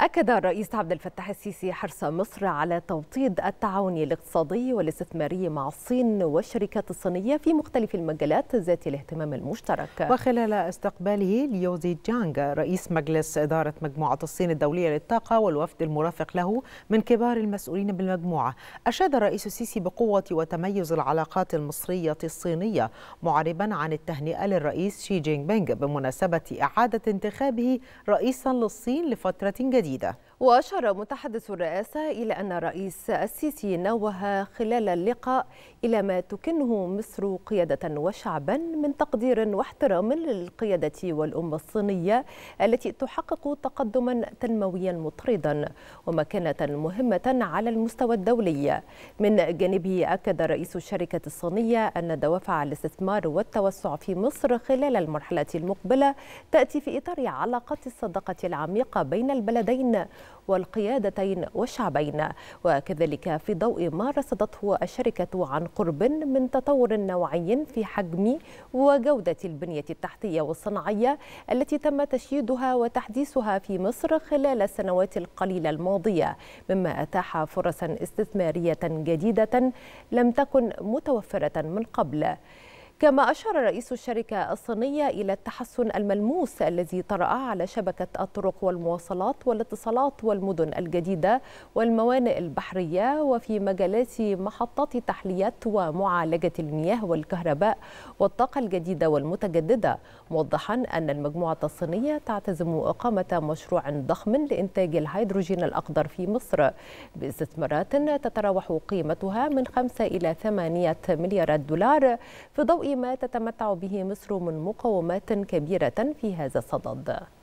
أكد الرئيس عبد الفتاح السيسي حرص مصر على توطيد التعاون الاقتصادي والاستثماري مع الصين والشركات الصينية في مختلف المجالات ذات الاهتمام المشترك وخلال استقباله ليوزي جانغ رئيس مجلس إدارة مجموعة الصين الدولية للطاقة والوفد المرافق له من كبار المسؤولين بالمجموعة أشاد الرئيس السيسي بقوة وتميز العلاقات المصرية الصينية معربا عن التهنئة للرئيس شي جين بينغ بمناسبة إعادة انتخابه رئيسا للصين لفترة جديدة جديدة وأشار متحدث الرئاسة إلى أن الرئيس السيسي نوه خلال اللقاء إلى ما تكنه مصر قيادة وشعبا من تقدير واحترام للقيادة والأمة الصينية التي تحقق تقدما تنمويا مطردا ومكانة مهمة على المستوى الدولي من جانبه أكد رئيس الشركة الصينية أن دوافع الاستثمار والتوسع في مصر خلال المرحلة المقبلة تأتي في إطار علاقات الصداقة العميقة بين البلدين والقيادتين والشعبين وكذلك في ضوء ما رصدته الشركة عن قرب من تطور نوعي في حجم وجودة البنية التحتية والصناعية التي تم تشييدها وتحديثها في مصر خلال السنوات القليلة الماضية مما أتاح فرصا استثمارية جديدة لم تكن متوفرة من قبل كما أشار رئيس الشركة الصينية إلى التحسن الملموس الذي طرأ على شبكة الطرق والمواصلات والاتصالات والمدن الجديدة والموانئ البحرية وفي مجالات محطات تحلية ومعالجة المياه والكهرباء والطاقة الجديدة والمتجددة موضحا أن المجموعة الصينية تعتزم إقامة مشروع ضخم لإنتاج الهيدروجين الأخضر في مصر باستثمارات تتراوح قيمتها من 5 إلى 8 مليارات دولار في ضوء ما تتمتع به مصر من مقومات كبيرة في هذا الصدد